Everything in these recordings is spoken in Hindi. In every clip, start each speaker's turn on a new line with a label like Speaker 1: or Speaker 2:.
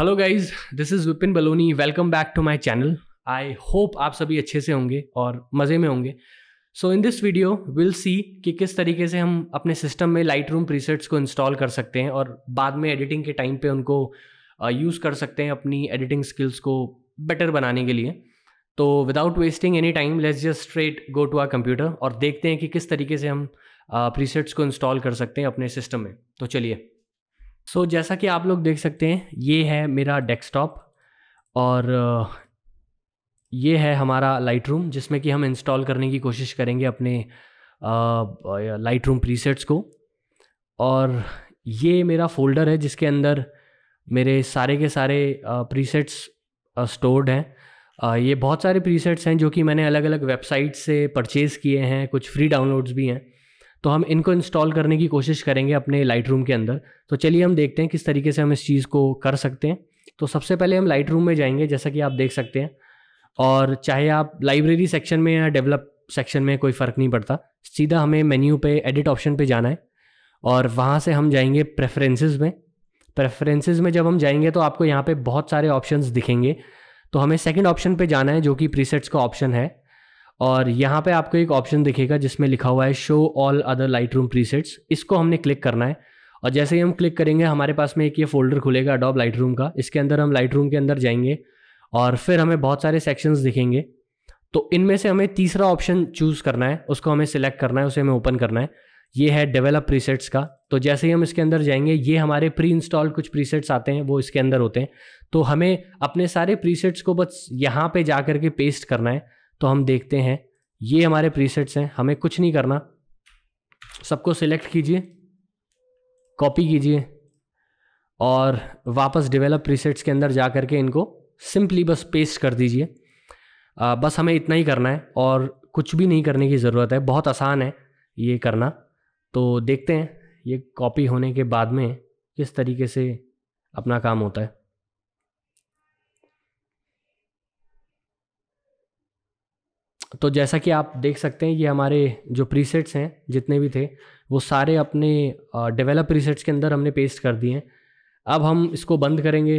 Speaker 1: hello guys this is Vipin Baloni welcome back to my channel I hope आप सभी अच्छे से होंगे और मज़े में होंगे so in this video we'll see कि किस तरीके से हम अपने सिस्टम में लाइट रूम प्रीसेट्स को इंस्टॉल कर सकते हैं और बाद में एडिटिंग के टाइम पे उनको यूज़ uh, कर सकते हैं अपनी एडिटिंग स्किल्स को बेटर बनाने के लिए तो without wasting any time let's just straight go to our computer और देखते हैं कि किस तरीके से हम प्रीसेट्स uh, को इंस्टॉल कर सकते हैं अपने सिस्टम में तो चलिए सो so, जैसा कि आप लोग देख सकते हैं ये है मेरा डेस्कटॉप और ये है हमारा लाइट रूम जिसमें कि हम इंस्टॉल करने की कोशिश करेंगे अपने लाइट रूम प्रीसेट्स को और ये मेरा फोल्डर है जिसके अंदर मेरे सारे के सारे प्रीसेट्स स्टोर्ड हैं ये बहुत सारे प्रीसेट्स हैं जो कि मैंने अलग अलग वेबसाइट से परचेज़ किए हैं कुछ फ्री डाउनलोड्स भी हैं तो हम इनको इंस्टॉल करने की कोशिश करेंगे अपने लाइट रूम के अंदर तो चलिए हम देखते हैं किस तरीके से हम इस चीज़ को कर सकते हैं तो सबसे पहले हम लाइट रूम में जाएंगे जैसा कि आप देख सकते हैं और चाहे आप लाइब्रेरी सेक्शन में या डेवलप सेक्शन में कोई फ़र्क नहीं पड़ता सीधा हमें मेन्यू पे एडिट ऑप्शन पे जाना है और वहाँ से हम जाएंगे प्रेफरेंसेस में प्रेफरेंसेस में जब हम जाएंगे तो आपको यहाँ पे बहुत सारे ऑप्शंस दिखेंगे तो हमें सेकंड ऑप्शन पे जाना है जो कि प्रीसेट्स का ऑप्शन है और यहाँ पे आपको एक ऑप्शन दिखेगा जिसमें लिखा हुआ है show all other light room presets इसको हमने क्लिक करना है और जैसे ही हम क्लिक करेंगे हमारे पास में एक ये फोल्डर खुलेगा अडॉप लाइट रूम का इसके अंदर हम लाइट रूम के अंदर जाएंगे और फिर हमें बहुत सारे सेक्शंस दिखेंगे तो इनमें से हमें तीसरा ऑप्शन चूज़ करना है उसको हमें सिलेक्ट करना है उसे हमें ओपन करना है ये है डेवलप प्रीसेट्स का तो जैसे ही हम इसके अंदर जाएंगे ये हमारे प्री इंस्टॉल कुछ प्रीसेट्स आते हैं वो इसके अंदर होते हैं तो हमें अपने सारे प्रीसेट्स को बस यहाँ पे जा करके पेस्ट करना है तो हम देखते हैं ये हमारे प्रीसेट्स हैं हमें कुछ नहीं करना सबको सिलेक्ट कीजिए कॉपी कीजिए और वापस डेवलप प्रीसेट्स के अंदर जा करके इनको सिंपली बस पेस्ट कर दीजिए बस हमें इतना ही करना है और कुछ भी नहीं करने की ज़रूरत है बहुत आसान है ये करना तो देखते हैं ये कॉपी होने के बाद में किस तरीके से अपना काम होता है तो जैसा कि आप देख सकते हैं ये हमारे जो प्रीसेट्स हैं जितने भी थे वो सारे अपने डेवलप प्रीसेट्स के अंदर हमने पेस्ट कर दिए हैं अब हम इसको बंद करेंगे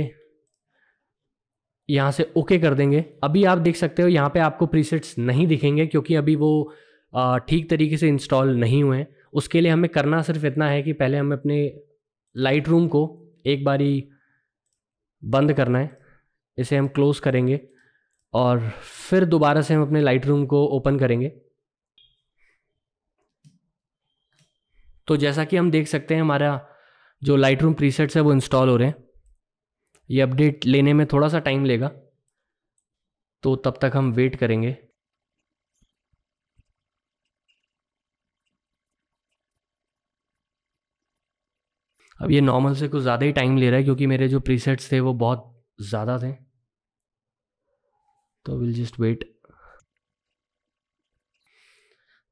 Speaker 1: यहाँ से ओके कर देंगे अभी आप देख सकते हो यहाँ पे आपको प्रीसेट्स नहीं दिखेंगे क्योंकि अभी वो ठीक तरीके से इंस्टॉल नहीं हुए हैं उसके लिए हमें करना सिर्फ इतना है कि पहले हमें अपने लाइट रूम को एक बारी बंद करना है इसे हम क्लोज़ करेंगे और फिर दोबारा से हम अपने लाइट रूम को ओपन करेंगे तो जैसा कि हम देख सकते हैं हमारा जो लाइट रूम प्रीसेट्स है वो इंस्टॉल हो रहे हैं ये अपडेट लेने में थोड़ा सा टाइम लेगा तो तब तक हम वेट करेंगे अब ये नॉर्मल से कुछ ज़्यादा ही टाइम ले रहा है क्योंकि मेरे जो प्रीसेट्स थे वो बहुत ज़्यादा थे तो विल जस्ट वेट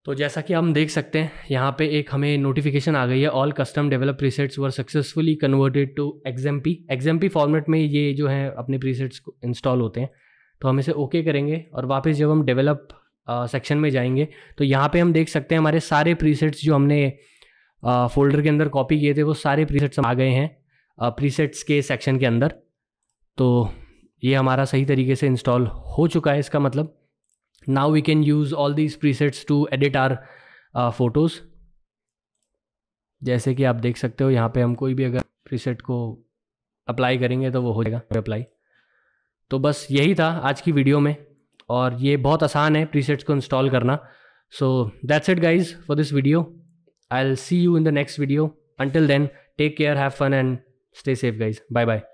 Speaker 1: तो जैसा कि हम देख सकते हैं यहाँ पे एक हमें नोटिफिकेशन आ गई है all custom develop presets were successfully converted to XMP XMP format में ये जो है अपने प्रीसेट्स इंस्टॉल होते हैं तो हम इसे ओके okay करेंगे और वापस जब हम डेवलप सेक्शन में जाएंगे तो यहाँ पे हम देख सकते हैं हमारे सारे प्रीसेट्स जो हमने फोल्डर uh, के अंदर कॉपी किए थे वो सारे प्रीसेट्स आ गए हैं प्रीसेट्स के सेक्शन के अंदर तो ये हमारा सही तरीके से इंस्टॉल हो चुका है इसका मतलब now we can use all these presets to edit our photos जैसे कि आप देख सकते हो यहाँ पे हम कोई भी अगर प्रीसेट को अप्लाई करेंगे तो वो हो जाएगा अप्लाई तो बस यही था आज की वीडियो में और ये बहुत आसान है प्रीसेट्स को इंस्टॉल करना so that's it guys for this video I'll see you in the next video until then take care have fun and stay safe guys bye bye